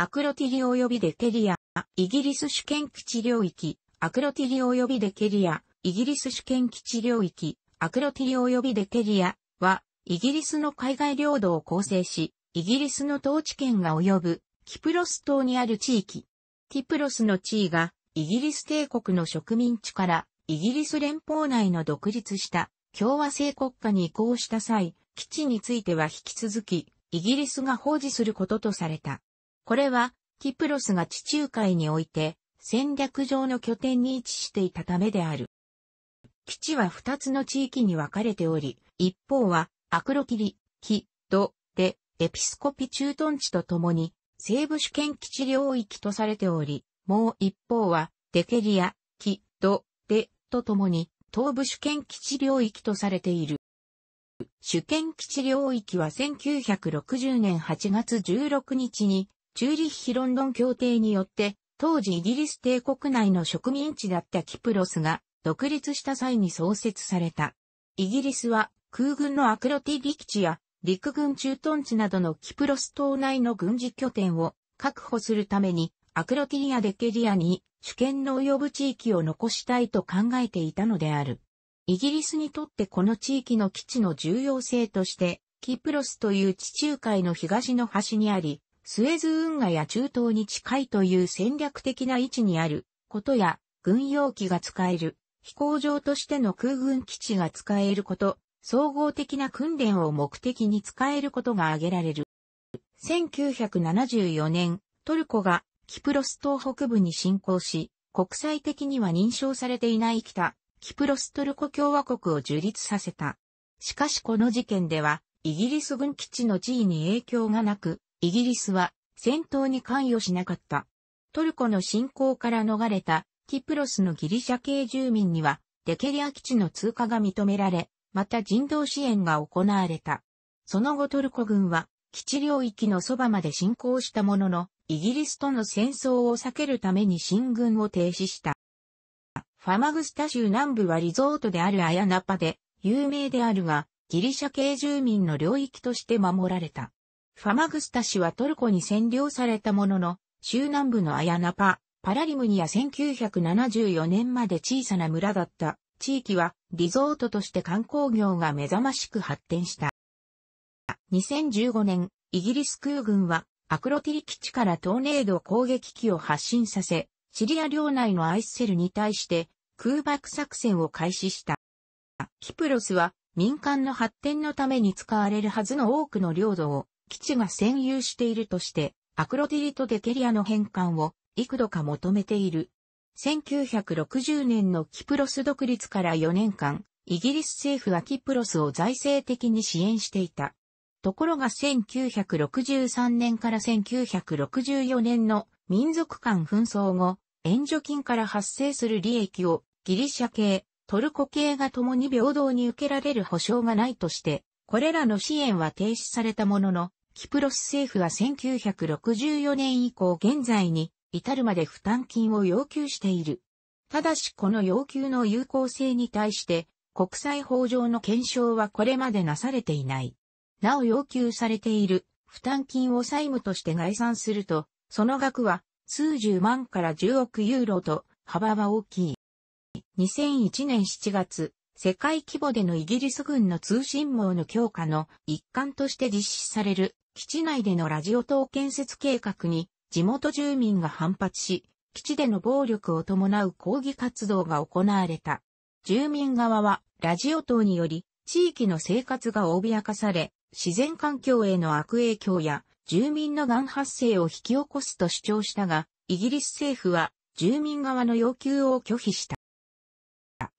アクロティリ及びデケリア、イギリス主権基地領域、アクロティリ及びデケリア、イギリス主権基地領域、アクロティリ及びデケリアは、イギリスの海外領土を構成し、イギリスの統治権が及ぶ、キプロス島にある地域。キプロスの地位が、イギリス帝国の植民地から、イギリス連邦内の独立した共和制国家に移行した際、基地については引き続き、イギリスが保持することとされた。これは、キプロスが地中海において、戦略上の拠点に位置していたためである。基地は二つの地域に分かれており、一方は、アクロキリ、キ、ド、で、エピスコピ駐屯地ととに、西部主権基地領域とされており、もう一方は、デケリア、キ、ド、で、と共に、東部主権基地領域とされている。主権基地領域は1960年8月16日にチューリッヒ・ロンドン協定によって、当時イギリス帝国内の植民地だったキプロスが独立した際に創設された。イギリスは空軍のアクロティ陸地や陸軍駐屯地などのキプロス島内の軍事拠点を確保するためにアクロティリア・デケリアに主権の及ぶ地域を残したいと考えていたのである。イギリスにとってこの地域の基地の重要性として、キプロスという地中海の東の端にあり、スエズ運河や中東に近いという戦略的な位置にあることや、軍用機が使える、飛行場としての空軍基地が使えること、総合的な訓練を目的に使えることが挙げられる。1974年、トルコがキプロス島北部に侵攻し、国際的には認証されていない北、キプロストルコ共和国を樹立させた。しかしこの事件では、イギリス軍基地の地位に影響がなく、イギリスは戦闘に関与しなかった。トルコの侵攻から逃れたキプロスのギリシャ系住民にはデケリア基地の通過が認められ、また人道支援が行われた。その後トルコ軍は基地領域のそばまで侵攻したものの、イギリスとの戦争を避けるために進軍を停止した。ファマグスタ州南部はリゾートであるアヤナパで有名であるが、ギリシャ系住民の領域として守られた。ファマグスタ氏はトルコに占領されたものの、州南部のアヤナパ、パラリムニア1974年まで小さな村だった地域はリゾートとして観光業が目覚ましく発展した。2015年、イギリス空軍はアクロティリ基地からトーネード攻撃機を発進させ、シリア領内のアイスセルに対して空爆作戦を開始した。キプロスは民間の発展のために使われるはずの多くの領土を基地が占有しているとして、アクロティリトデケリアの返還を幾度か求めている。1960年のキプロス独立から4年間、イギリス政府はキプロスを財政的に支援していた。ところが1963年から1964年の民族間紛争後、援助金から発生する利益をギリシャ系、トルコ系が共に平等に受けられる保障がないとして、これらの支援は停止されたものの、キプロス政府は1964年以降現在に至るまで負担金を要求している。ただしこの要求の有効性に対して国際法上の検証はこれまでなされていない。なお要求されている負担金を債務として概算すると、その額は数十万から10億ユーロと幅は大きい。2001年7月、世界規模でのイギリス軍の通信網の強化の一環として実施される基地内でのラジオ塔建設計画に地元住民が反発し、基地での暴力を伴う抗議活動が行われた。住民側はラジオ塔により地域の生活が脅かされ、自然環境への悪影響や住民のがん発生を引き起こすと主張したが、イギリス政府は住民側の要求を拒否した。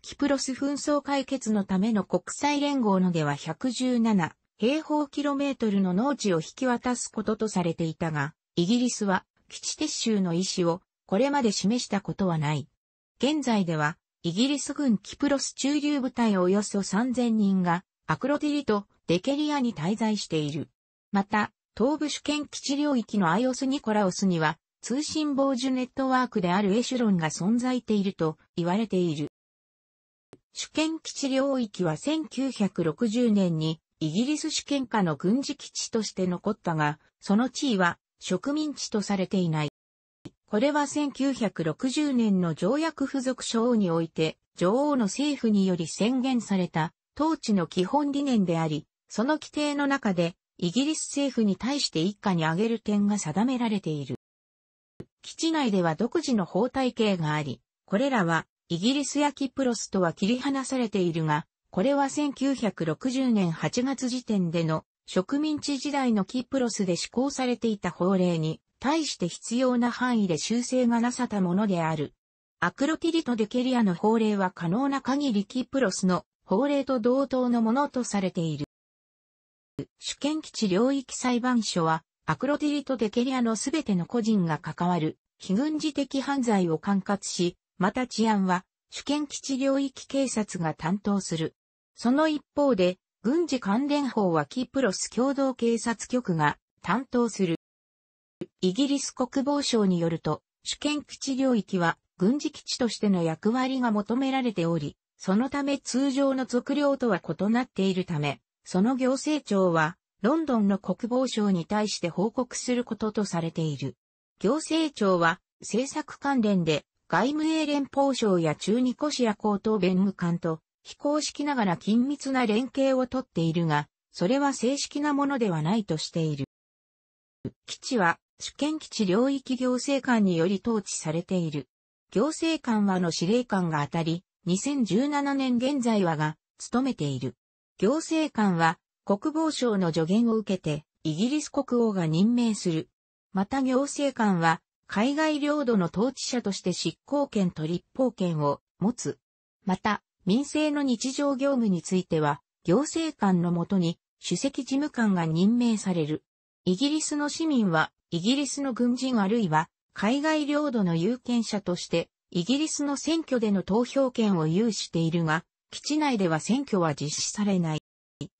キプロス紛争解決のための国際連合のでは117平方キロメートルの農地を引き渡すこととされていたが、イギリスは基地撤収の意思をこれまで示したことはない。現在では、イギリス軍キプロス駐留部隊およそ3000人がアクロティリとデケリアに滞在している。また、東部主権基地領域のアイオスニコラオスには通信傍受ネットワークであるエシュロンが存在していると言われている。主権基地領域は1960年にイギリス主権下の軍事基地として残ったが、その地位は植民地とされていない。これは1960年の条約付属書において、女王の政府により宣言された統治の基本理念であり、その規定の中でイギリス政府に対して一家に挙げる点が定められている。基地内では独自の法体系があり、これらはイギリスやキプロスとは切り離されているが、これは1960年8月時点での植民地時代のキプロスで施行されていた法令に対して必要な範囲で修正がなさたものである。アクロティリト・デケリアの法令は可能な限りキプロスの法令と同等のものとされている。主権基地領域裁判所は、アクロティリト・デケリアのすべての個人が関わる、非軍事的犯罪を管轄し、また治安は主権基地領域警察が担当する。その一方で、軍事関連法はキプロス共同警察局が担当する。イギリス国防省によると、主権基地領域は軍事基地としての役割が求められており、そのため通常の属領とは異なっているため、その行政庁は、ロンドンの国防省に対して報告することとされている。行政庁は、政策関連で外務英連邦省や中ニコシア高等弁務官と非公式ながら緊密な連携をとっているが、それは正式なものではないとしている。基地は主権基地領域行政官により統治されている。行政官はの司令官が当たり、2017年現在はが務めている。行政官は国防省の助言を受けてイギリス国王が任命する。また行政官は海外領土の統治者として執行権と立法権を持つ。また、民政の日常業務については、行政官のもとに主席事務官が任命される。イギリスの市民は、イギリスの軍人あるいは、海外領土の有権者として、イギリスの選挙での投票権を有しているが、基地内では選挙は実施されない。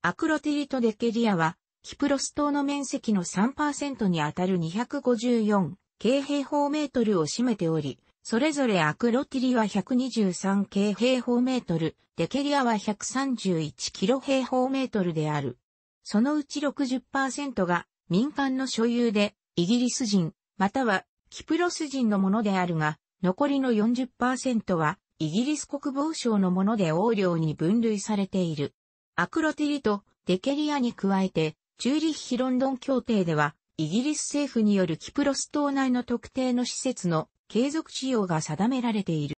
アクロティリトデケリアは、キプロス島の面積の3%にあたる254京平方メートルを占めており、それぞれアクロティリは123京平方メートル、デケリアは131キロ平方メートルである。そのうち60%が民間の所有で、イギリス人、またはキプロス人のものであるが、残りの40%はイギリス国防省のもので横領に分類されている。アクロティリとデケリアに加えて、チューリッヒロンドン協定では、イギリス政府によるキプロス島内の特定の施設の継続使用が定められている。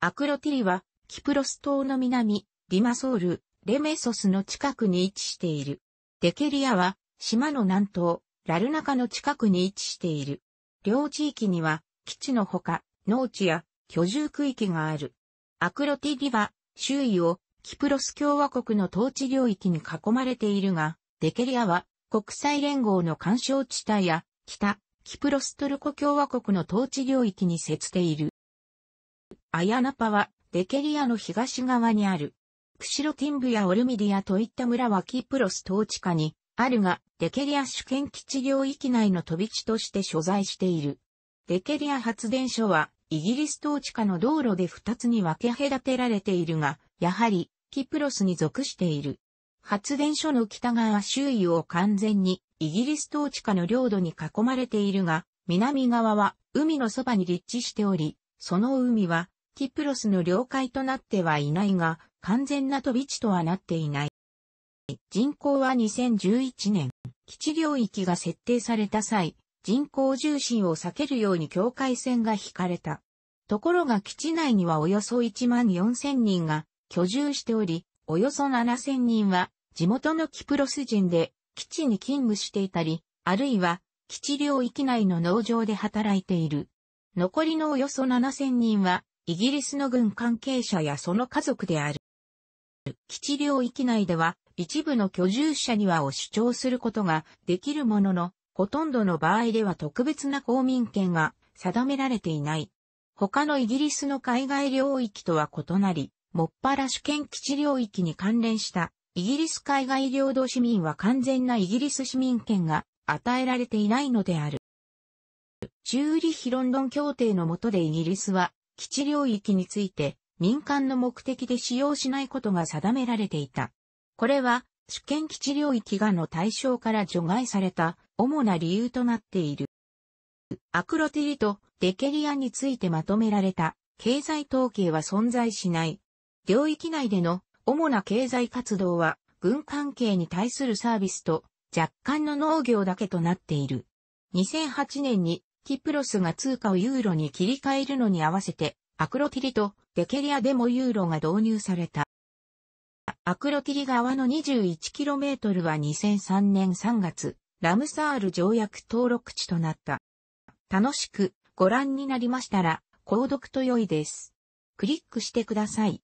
アクロティリは、キプロス島の南、リマソール、レメソスの近くに位置している。デケリアは、島の南東、ラルナカの近くに位置している。両地域には、基地のほか、農地や居住区域がある。アクロティリは、周囲をキプロス共和国の統治領域に囲まれているが、デケリアは国際連合の干渉地帯や、北、キプロストルコ共和国の統治領域に接している。アヤナパは、デケリアの東側にある。クシロティンブやオルミディアといった村はキプロス統治下に、あるが、デケリア主権基地領域内の飛び地として所在している。デケリア発電所は、イギリス統治下の道路で2つに分け隔てられているが、やはり、キプロスに属している。発電所の北側周囲を完全にイギリス統治下の領土に囲まれているが、南側は海のそばに立地しており、その海はキプロスの領海となってはいないが、完全な飛び地とはなっていない。人口は2011年、基地領域が設定された際、人口重心を避けるように境界線が引かれた。ところが基地内にはおよそ1万4000人が居住しており、およそ7000人は地元のキプロス人で基地に勤務していたり、あるいは基地領域内の農場で働いている。残りのおよそ7000人はイギリスの軍関係者やその家族である。基地領域内では一部の居住者にはを主張することができるものの、ほとんどの場合では特別な公民権が定められていない。他のイギリスの海外領域とは異なり、もっぱら主権基地領域に関連したイギリス海外領土市民は完全なイギリス市民権が与えられていないのである。チューリヒロンドン協定の下でイギリスは基地領域について民間の目的で使用しないことが定められていた。これは主権基地領域がの対象から除外された主な理由となっている。アクロティリとデケリアについてまとめられた経済統計は存在しない領域内での主な経済活動は軍関係に対するサービスと若干の農業だけとなっている。2008年にキプロスが通貨をユーロに切り替えるのに合わせてアクロティリとデケリアでもユーロが導入された。アクロティリ側の 21km は2003年3月、ラムサール条約登録地となった。楽しくご覧になりましたら、購読と良いです。クリックしてください。